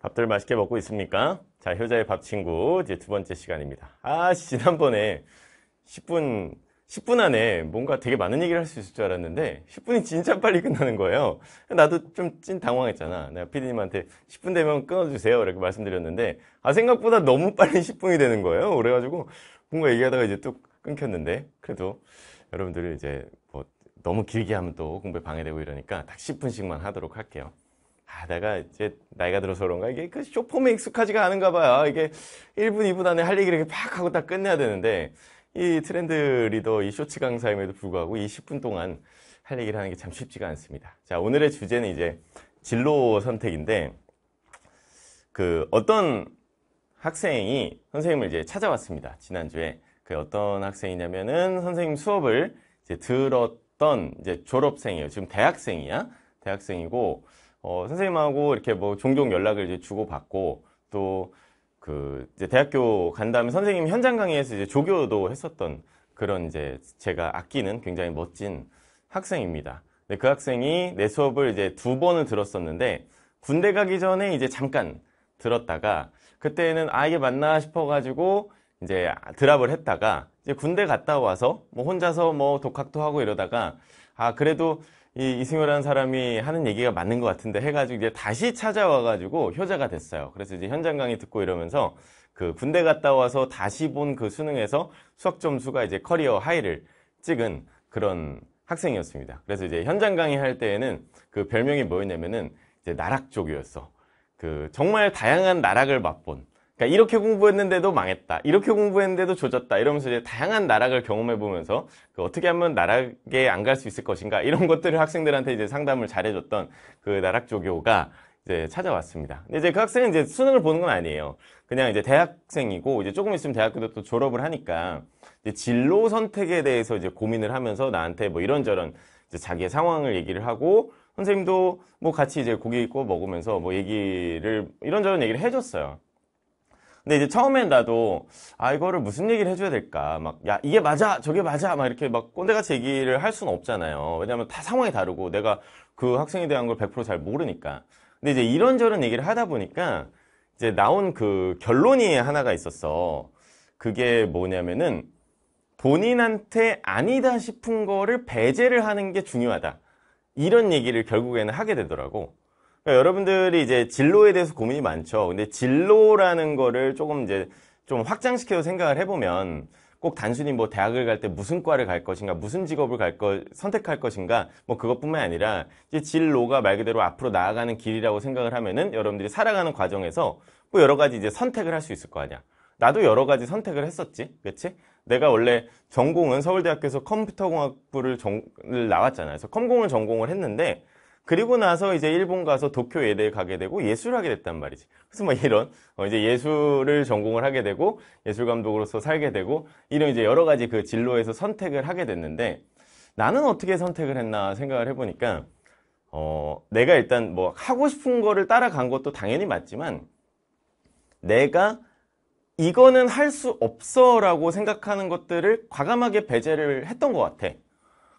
밥들 맛있게 먹고 있습니까? 자, 효자의 밥 친구 이제 두 번째 시간입니다. 아, 지난번에 10분 10분 안에 뭔가 되게 많은 얘기를 할 수 있을 줄 알았는데 10분이 진짜 빨리 끝나는 거예요. 나도 좀 찐 당황했잖아. 내가 피디님한테 10분 되면 끊어주세요 이렇게 말씀드렸는데 아 생각보다 너무 빨리 10분이 되는 거예요. 그래가지고 뭔가 얘기하다가 이제 또 끊겼는데 그래도 여러분들이 이제 뭐 너무 길게 하면 또 공부에 방해되고 이러니까 딱 10분씩만 하도록 할게요. 아, 내가 이제 나이가 들어서 그런가? 이게 그 쇼폼에 익숙하지가 않은가 봐요. 이게 1분, 2분 안에 할 얘기를 이렇게 팍 하고 딱 끝내야 되는데, 이 트렌드 리더 이 쇼츠 강사임에도 불구하고 20분 동안 할 얘기를 하는 게 참 쉽지가 않습니다. 자, 오늘의 주제는 이제 진로 선택인데, 그 어떤 학생이 선생님을 이제 찾아왔습니다. 지난주에. 그 어떤 학생이냐면은 선생님 수업을 이제 들었던 이제 졸업생이에요. 지금 대학생이야. 대학생이고, 어, 선생님하고 이렇게 뭐 종종 연락을 이제 주고받고 또 그 이제 대학교 간 다음에 선생님 현장 강의에서 이제 조교도 했었던 그런 이제 제가 아끼는 굉장히 멋진 학생입니다. 근데 그 학생이 내 수업을 이제 두 번을 들었었는데 군대 가기 전에 이제 잠깐 들었다가 그때는 아 이게 맞나 싶어가지고 이제 드랍을 했다가 이제 군대 갔다 와서 뭐 혼자서 뭐 독학도 하고 이러다가 아 그래도 이 이승효라는 사람이 하는 얘기가 맞는 것 같은데 해가지고 이제 다시 찾아와가지고 효자가 됐어요 그래서 이제 현장 강의 듣고 이러면서 그 군대 갔다 와서 다시 본 그 수능에서 수학 점수가 이제 커리어 하이를 찍은 그런 학생이었습니다. 그래서 이제 현장 강의할 때에는 그 별명이 뭐였냐면은 이제 나락족이었어. 그 정말 다양한 나락을 맛본 그러니까 이렇게 공부했는데도 망했다. 이렇게 공부했는데도 조졌다. 이러면서 이제 다양한 나락을 경험해 보면서 그 어떻게 하면 나락에 안 갈 수 있을 것인가 이런 것들을 학생들한테 이제 상담을 잘해줬던 그 나락 조교가 이제 찾아왔습니다. 근데 이제 그 학생은 이제 수능을 보는 건 아니에요. 그냥 이제 대학생이고 이제 조금 있으면 대학교도 또 졸업을 하니까 이제 진로 선택에 대해서 이제 고민을 하면서 나한테 뭐 이런저런 이제 자기의 상황을 얘기를 하고 선생님도 뭐 같이 이제 고기 구고 먹으면서 뭐 얘기를 이런저런 얘기를 해줬어요. 근데 이제 처음엔 나도 아 이거를 무슨 얘기를 해줘야 될까 막 야 이게 맞아 저게 맞아 막 이렇게 막 꼰대같이 얘기를 할 수는 없잖아요 왜냐면 다 상황이 다르고 내가 그 학생에 대한 걸 100%잘 모르니까 근데 이제 이런저런 얘기를 하다 보니까 이제 나온 그 결론이 하나가 있었어 그게 뭐냐면은 본인한테 아니다 싶은 거를 배제를 하는 게 중요하다 이런 얘기를 결국에는 하게 되더라고 그러니까 여러분들이 이제 진로에 대해서 고민이 많죠. 근데 진로라는 거를 조금 이제 좀 확장시켜서 생각을 해보면 꼭 단순히 뭐 대학을 갈 때 무슨 과를 갈 것인가, 무슨 직업을 갈 것, 선택할 것인가, 뭐 그것뿐만 아니라 이제 진로가 말 그대로 앞으로 나아가는 길이라고 생각을 하면은 여러분들이 살아가는 과정에서 뭐 여러 가지 이제 선택을 할 수 있을 거 아니야. 나도 여러 가지 선택을 했었지, 그치 내가 원래 전공은 서울대학교에서 컴퓨터공학부를 정, 나왔잖아. 요 그래서 컴공을 전공을 했는데 그리고 나서 이제 일본 가서 도쿄 예대에 가게 되고 예술 하게 됐단 말이지. 그래서 뭐 이런 어 이제 예술을 전공을 하게 되고 예술 감독으로서 살게 되고 이런 이제 여러 가지 그 진로에서 선택을 하게 됐는데 나는 어떻게 선택을 했나 생각을 해보니까 어 내가 일단 뭐 하고 싶은 거를 따라간 것도 당연히 맞지만 내가 이거는 할 수 없어라고 생각하는 것들을 과감하게 배제를 했던 것 같아.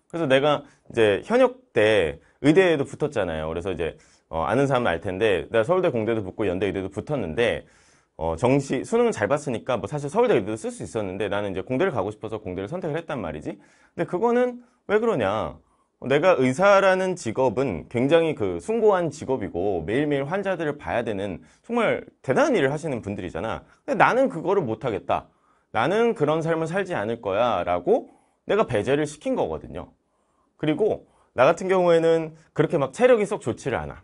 그래서 내가 이제 현역 때 의대에도 붙었잖아요. 그래서 이제 어, 아는 사람은 알 텐데 내가 서울대 공대도 붙고 연대 의대도 붙었는데 어, 정시 수능은 잘 봤으니까 뭐 사실 서울대 의대도 쓸 수 있었는데 나는 이제 공대를 가고 싶어서 공대를 선택을 했단 말이지. 근데 그거는 왜 그러냐? 어, 내가 의사라는 직업은 굉장히 그 숭고한 직업이고 매일매일 환자들을 봐야 되는 정말 대단한 일을 하시는 분들이잖아. 근데 나는 그거를 못하겠다. 나는 그런 삶을 살지 않을 거야. 라고 내가 배제를 시킨 거거든요. 그리고 나 같은 경우에는 그렇게 막 체력이 썩 좋지를 않아.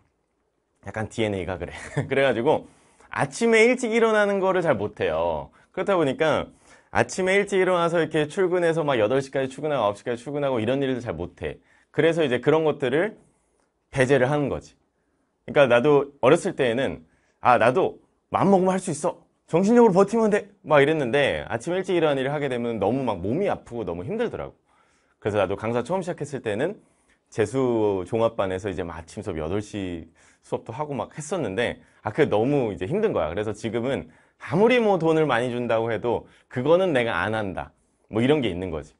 약간 DNA가 그래. 그래가지고 아침에 일찍 일어나는 거를 잘 못해요. 그렇다 보니까 아침에 일찍 일어나서 이렇게 출근해서 막 8시까지 출근하고 9시까지 출근하고 이런 일도 잘 못해. 그래서 이제 그런 것들을 배제를 하는 거지. 그러니까 나도 어렸을 때에는 아, 나도 마음먹으면 할 수 있어. 정신적으로 버티면 돼. 막 이랬는데 아침 일찍 일어나는 일을 하게 되면 너무 막 몸이 아프고 너무 힘들더라고. 그래서 나도 강사 처음 시작했을 때는 재수 종합반에서 이제 마침 수업 8시 수업도 하고 막 했었는데 아 그게 너무 이제 힘든 거야. 그래서 지금은 아무리 뭐 돈을 많이 준다고 해도 그거는 내가 안 한다. 뭐 이런 게 있는 거지.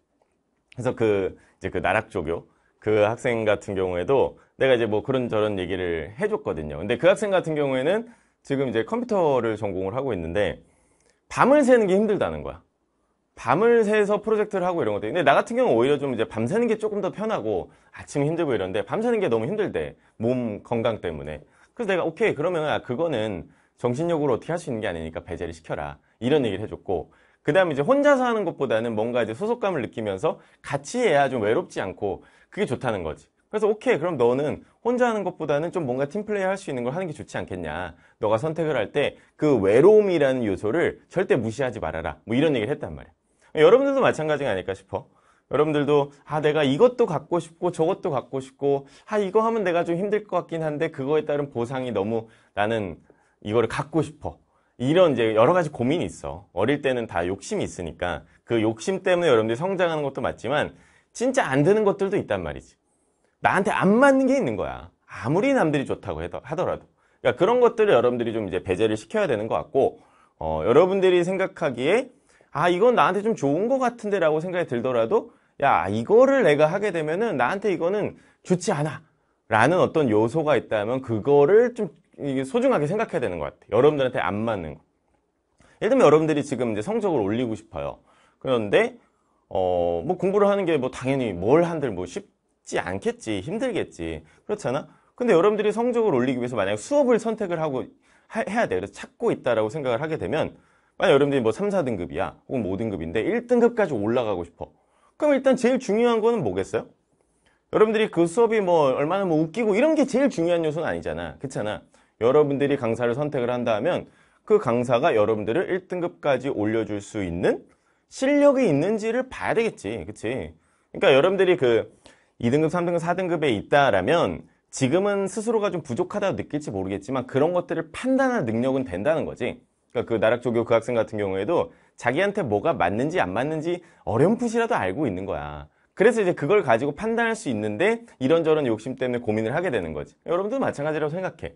그래서 그 이제 그 나락조교 그 학생 같은 경우에도 내가 이제 뭐 그런 저런 얘기를 해줬거든요. 근데 그 학생 같은 경우에는 지금 이제 컴퓨터를 전공을 하고 있는데 밤을 새는 게 힘들다는 거야. 밤을 새서 프로젝트를 하고 이런 것들 근데 나 같은 경우는 오히려 좀 이제 밤새는 게 조금 더 편하고 아침 힘들고 이런데 밤새는 게 너무 힘들대 몸 건강 때문에 그래서 내가 오케이 그러면 아, 그거는 정신력으로 어떻게 할 수 있는 게 아니니까 배제를 시켜라 이런 얘기를 해줬고 그 다음에 이제 혼자서 하는 것보다는 뭔가 이제 소속감을 느끼면서 같이 해야 좀 외롭지 않고 그게 좋다는 거지 그래서 오케이 그럼 너는 혼자 하는 것보다는 좀 뭔가 팀플레이 할 수 있는 걸 하는 게 좋지 않겠냐 너가 선택을 할 때 그 외로움이라는 요소를 절대 무시하지 말아라 뭐 이런 얘기를 했단 말이야 여러분들도 마찬가지가 아닐까 싶어. 여러분들도 아 내가 이것도 갖고 싶고 저것도 갖고 싶고 아 이거 하면 내가 좀 힘들 것 같긴 한데 그거에 따른 보상이 너무 나는 이거를 갖고 싶어 이런 이제 여러 가지 고민이 있어 어릴 때는 다 욕심이 있으니까 그 욕심 때문에 여러분들이 성장하는 것도 맞지만 진짜 안 되는 것들도 있단 말이지 나한테 안 맞는 게 있는 거야 아무리 남들이 좋다고 하더라도 그러니까 그런 것들을 여러분들이 좀 이제 배제를 시켜야 되는 것 같고 어, 여러분들이 생각하기에 아 이건 나한테 좀 좋은 것 같은데 라고 생각이 들더라도 야 이거를 내가 하게 되면은 나한테 이거는 좋지 않아 라는 어떤 요소가 있다면 그거를 좀 소중하게 생각해야 되는 것 같아요 여러분들한테 안 맞는 거 예를 들면 여러분들이 지금 이제 성적을 올리고 싶어요 그런데 어 뭐 공부를 하는 게 뭐 당연히 뭘 한들 뭐 쉽지 않겠지 힘들겠지 그렇잖아 근데 여러분들이 성적을 올리기 위해서 만약에 수업을 선택을 하고 하, 해야 돼 그래서 찾고 있다라고 생각을 하게 되면 만약 여러분들이 뭐 3, 4등급이야 혹은 5등급인데 뭐 1등급까지 올라가고 싶어 그럼 일단 제일 중요한 거는 뭐겠어요? 여러분들이 그 수업이 뭐 얼마나 뭐 웃기고 이런 게 제일 중요한 요소는 아니잖아 그렇잖아 여러분들이 강사를 선택을 한다면 그 강사가 여러분들을 1등급까지 올려줄 수 있는 실력이 있는지를 봐야 되겠지 그치 그러니까 여러분들이 그 2등급 3등급 4등급에 있다라면 지금은 스스로가 좀 부족하다고 느낄지 모르겠지만 그런 것들을 판단할 능력은 된다는 거지 그러니까 그 나락조교 그 학생 같은 경우에도 자기한테 뭐가 맞는지 안 맞는지 어렴풋이라도 알고 있는 거야. 그래서 이제 그걸 가지고 판단할 수 있는데 이런저런 욕심 때문에 고민을 하게 되는 거지. 여러분도 마찬가지라고 생각해.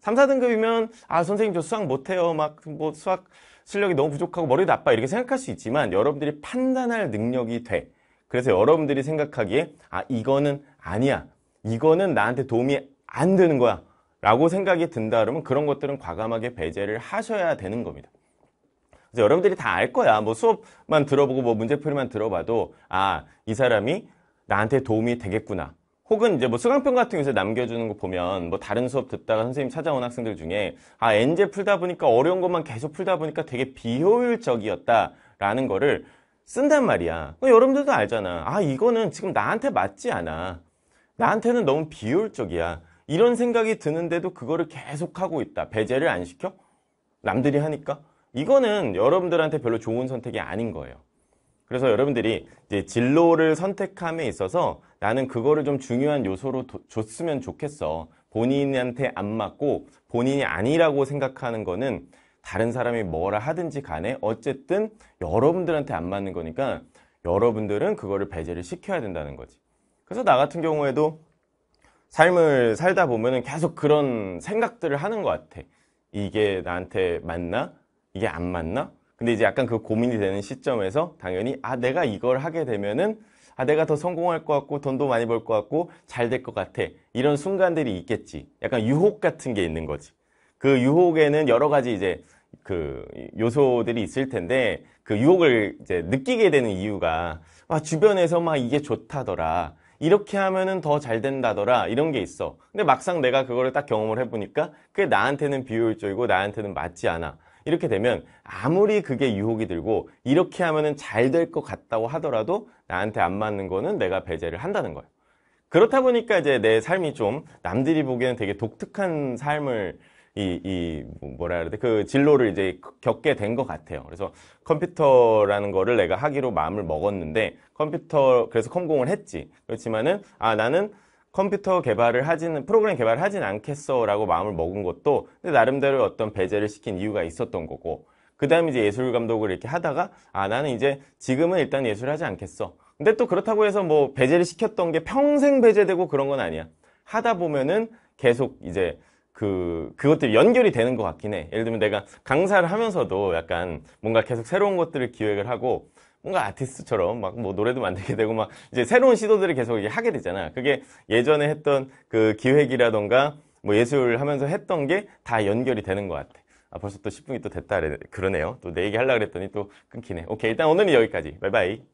3, 4등급이면 아 선생님 저 수학 못해요. 막 뭐 수학 실력이 너무 부족하고 머리도 아파 이렇게 생각할 수 있지만 여러분들이 판단할 능력이 돼. 그래서 여러분들이 생각하기에 아 이거는 아니야. 이거는 나한테 도움이 안 되는 거야. 라고 생각이 든다 그러면 그런 것들은 과감하게 배제를 하셔야 되는 겁니다. 그래서 여러분들이 다 알 거야. 뭐 수업만 들어보고 뭐 문제풀이만 들어봐도 아, 이 사람이 나한테 도움이 되겠구나. 혹은 이제 뭐 수강평 같은 곳에 남겨주는 거 보면 뭐 다른 수업 듣다가 선생님 찾아온 학생들 중에 아, 엔제 풀다 보니까 어려운 것만 계속 풀다 보니까 되게 비효율적이었다라는 거를 쓴단 말이야. 여러분들도 알잖아. 아, 이거는 지금 나한테 맞지 않아. 나한테는 너무 비효율적이야. 이런 생각이 드는데도 그거를 계속하고 있다. 배제를 안 시켜? 남들이 하니까? 이거는 여러분들한테 별로 좋은 선택이 아닌 거예요. 그래서 여러분들이 이제 진로를 선택함에 있어서 나는 그거를 좀 중요한 요소로 도, 줬으면 좋겠어. 본인한테 안 맞고 본인이 아니라고 생각하는 거는 다른 사람이 뭐라 하든지 간에 어쨌든 여러분들한테 안 맞는 거니까 여러분들은 그거를 배제를 시켜야 된다는 거지. 그래서 나 같은 경우에도 삶을 살다 보면은 계속 그런 생각들을 하는 것 같아. 이게 나한테 맞나? 이게 안 맞나? 근데 이제 약간 그 고민이 되는 시점에서 당연히 아 내가 이걸 하게 되면은 아 내가 더 성공할 것 같고 돈도 많이 벌 것 같고 잘 될 것 같아 이런 순간들이 있겠지 약간 유혹 같은 게 있는 거지 그 유혹에는 여러 가지 이제 그 요소들이 있을 텐데 그 유혹을 이제 느끼게 되는 이유가 아 주변에서 막 이게 좋다더라 이렇게 하면은 더 잘 된다더라 이런 게 있어 근데 막상 내가 그거를 딱 경험을 해보니까 그게 나한테는 비효율적이고 나한테는 맞지 않아 이렇게 되면 아무리 그게 유혹이 들고 이렇게 하면은 잘 될 것 같다고 하더라도 나한테 안 맞는 거는 내가 배제를 한다는 거예요 그렇다 보니까 이제 내 삶이 좀 남들이 보기에는 되게 독특한 삶을 이, 이, 뭐, 뭐라 해야 돼? 그 진로를 이제 그 겪게 된 것 같아요. 그래서 컴퓨터라는 거를 내가 하기로 마음을 먹었는데 컴퓨터, 그래서 컴공을 했지. 그렇지만은, 아, 나는 컴퓨터 개발을 하지는, 프로그램 개발을 하진 않겠어라고 마음을 먹은 것도 나름대로 어떤 배제를 시킨 이유가 있었던 거고. 그 다음에 이제 예술 감독을 이렇게 하다가, 아, 나는 이제 지금은 일단 예술 을 하지 않겠어. 근데 또 그렇다고 해서 뭐 배제를 시켰던 게 평생 배제되고 그런 건 아니야. 하다 보면은 계속 이제 그, 그것들이 연결이 되는 것 같긴 해. 예를 들면 내가 강사를 하면서도 약간 뭔가 계속 새로운 것들을 기획을 하고 뭔가 아티스트처럼 막 뭐 노래도 만들게 되고 막 이제 새로운 시도들을 계속 이 하게 되잖아. 그게 예전에 했던 그 기획이라던가 뭐 예술 하면서 했던 게 다 연결이 되는 것 같아. 아, 벌써 또 10분이 또 됐다. 그러네요. 또 내 얘기 하려고 그랬더니 또 끊기네. 오케이. 일단 오늘은 여기까지. 바이바이.